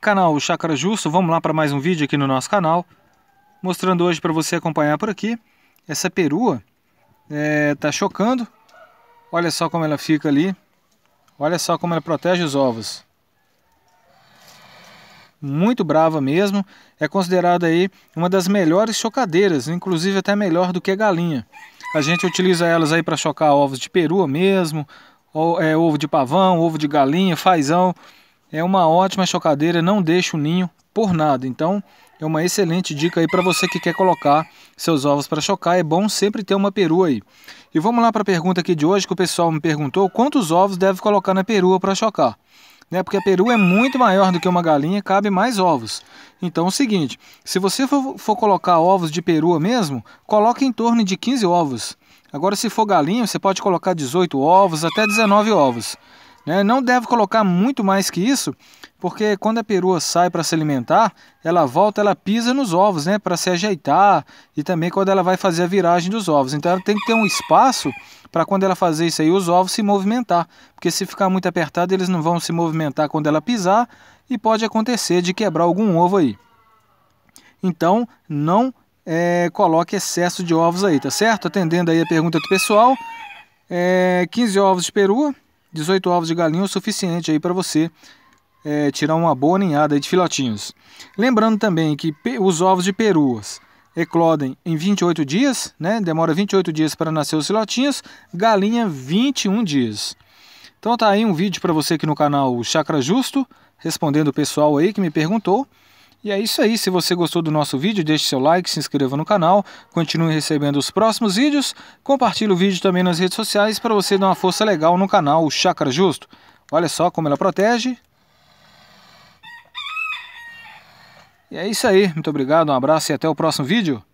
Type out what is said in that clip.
canal Chácara Justo, vamos lá para mais um vídeo aqui no nosso canal, mostrando hoje para você acompanhar por aqui, essa perua é, tá chocando, olha só como ela fica ali, olha só como ela protege os ovos. Muito brava mesmo, é considerada aí uma das melhores chocadeiras, inclusive até melhor do que galinha. A gente utiliza elas aí para chocar ovos de perua mesmo, ou, é, ovo de pavão, ovo de galinha, fazão, é uma ótima chocadeira, não deixa o ninho por nada. Então, é uma excelente dica aí para você que quer colocar seus ovos para chocar. É bom sempre ter uma perua aí. E vamos lá para a pergunta aqui de hoje que o pessoal me perguntou: quantos ovos deve colocar na perua para chocar? Né? Porque a perua é muito maior do que uma galinha, cabe mais ovos. Então é o seguinte: se você for, for colocar ovos de perua mesmo, coloque em torno de 15 ovos. Agora, se for galinha, você pode colocar 18 ovos, até 19 ovos. Né? Não deve colocar muito mais que isso, porque quando a perua sai para se alimentar, ela volta, ela pisa nos ovos né? para se ajeitar e também quando ela vai fazer a viragem dos ovos. Então ela tem que ter um espaço para quando ela fazer isso aí, os ovos se movimentar, porque se ficar muito apertado, eles não vão se movimentar quando ela pisar e pode acontecer de quebrar algum ovo aí. Então, não é, coloque excesso de ovos aí, tá certo? Atendendo aí a pergunta do pessoal, é, 15 ovos de perua, 18 ovos de galinha é o suficiente aí para você é, tirar uma boa ninhada de filhotinhos. Lembrando também que os ovos de peruas eclodem em 28 dias, né? Demora 28 dias para nascer os filhotinhos, galinha 21 dias. Então tá aí um vídeo para você aqui no canal Chakra Justo, respondendo o pessoal aí que me perguntou. E é isso aí, se você gostou do nosso vídeo, deixe seu like, se inscreva no canal, continue recebendo os próximos vídeos, compartilhe o vídeo também nas redes sociais para você dar uma força legal no canal Chácara Justo. Olha só como ela protege. E é isso aí, muito obrigado, um abraço e até o próximo vídeo.